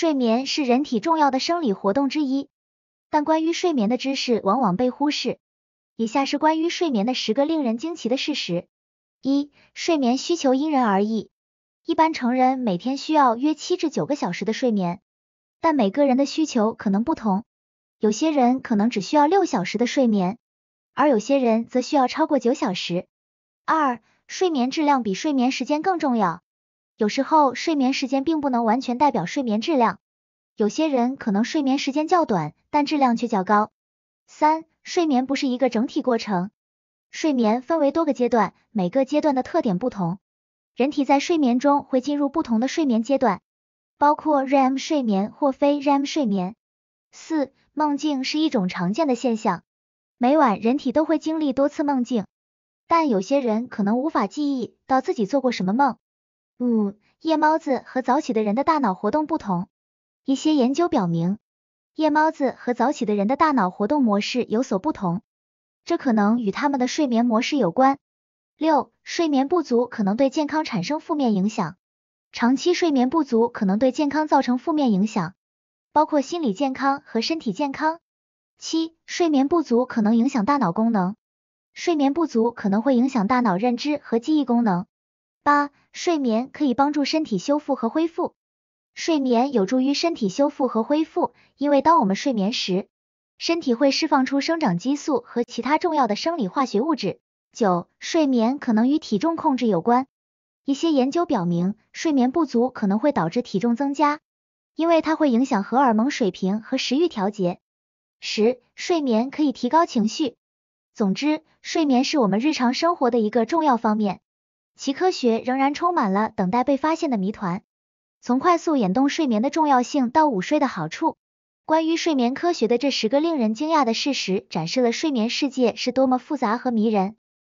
睡眠是人体重要的生理活动之一，但关于睡眠的知识往往被忽视。以下是关于睡眠的十个令人惊奇的事实：一、睡眠需求因人而异，一般成人每天需要约七至九个小时的睡眠，但每个人的需求可能不同，有些人可能只需要六小时的睡眠，而有些人则需要超过九小时。二、睡眠质量比睡眠时间更重要。有时候睡眠时间并不能完全代表睡眠质量，有些人可能睡眠时间较短，但质量却较高。三、睡眠不是一个整体过程，睡眠分为多个阶段，每个阶段的特点不同。人体在睡眠中会进入不同的睡眠阶段，包括 REM 睡眠或非 REM 睡眠。四、梦境是一种常见的现象，每晚人体都会经历多次梦境，但有些人可能无法记忆到自己做过什么梦。五、夜猫子和早起的人的大脑活动不同。一些研究表明，夜猫子和早起的人的大脑活动模式有所不同，这可能与他们的睡眠模式有关。六、睡眠不足可能对健康产生负面影响。长期睡眠不足可能对健康造成负面影响，包括心理健康和身体健康。七、睡眠不足可能影响大脑功能。睡眠不足可能会影响大脑认知和记忆功能。八、睡眠可以帮助身体修复和恢复。睡眠有助于身体修复和恢复，因为当我们睡眠时，身体会释放出生长激素和其他重要的生理化学物质。九、睡眠可能与体重控制有关。一些研究表明，睡眠不足可能会导致体重增加，因为它会影响荷尔蒙水平和食欲调节。十、睡眠可以提高情绪。总之，睡眠是我们日常生活的一个重要方面。其科学仍然充满了等待被发现的谜团，从快速眼动睡眠的重要性到午睡的好处，关于睡眠科学的这十个令人惊讶的事实，展示了睡眠世界是多么复杂和迷人。